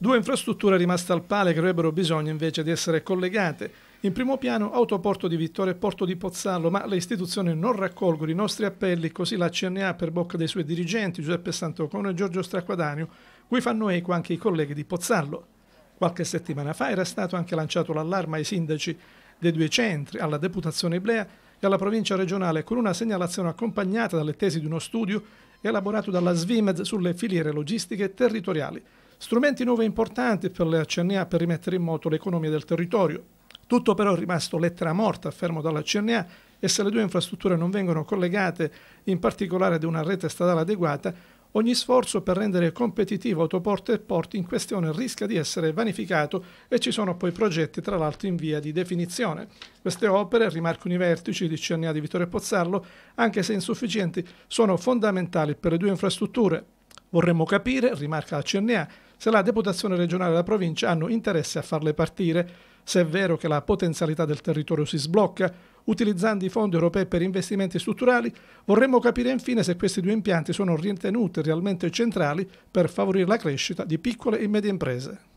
Due infrastrutture rimaste al pale che avrebbero bisogno invece di essere collegate. In primo piano autoporto di Vittoria e porto di Pozzallo, ma le istituzioni non raccolgono i nostri appelli, così la CNA per bocca dei suoi dirigenti Giuseppe Sant'Ocono e Giorgio Straquadanio, cui fanno eco anche i colleghi di Pozzallo. Qualche settimana fa era stato anche lanciato l'allarme ai sindaci dei due centri, alla deputazione Iblea e alla provincia regionale, con una segnalazione accompagnata dalle tesi di uno studio elaborato dalla SVIMED sulle filiere logistiche territoriali. Strumenti nuovi e importanti per le CNA per rimettere in moto l'economia del territorio. Tutto però è rimasto lettera morta, affermo dalla CNA, e se le due infrastrutture non vengono collegate, in particolare ad una rete stradale adeguata, ogni sforzo per rendere competitivo autoporto e porti in questione rischia di essere vanificato e ci sono poi progetti tra l'altro in via di definizione. Queste opere, rimarcano i vertici di CNA di Vittorio Pozzarlo, anche se insufficienti, sono fondamentali per le due infrastrutture, Vorremmo capire, rimarca la CNA, se la deputazione regionale e la provincia hanno interesse a farle partire, se è vero che la potenzialità del territorio si sblocca, utilizzando i fondi europei per investimenti strutturali, vorremmo capire infine se questi due impianti sono ritenuti realmente centrali per favorire la crescita di piccole e medie imprese.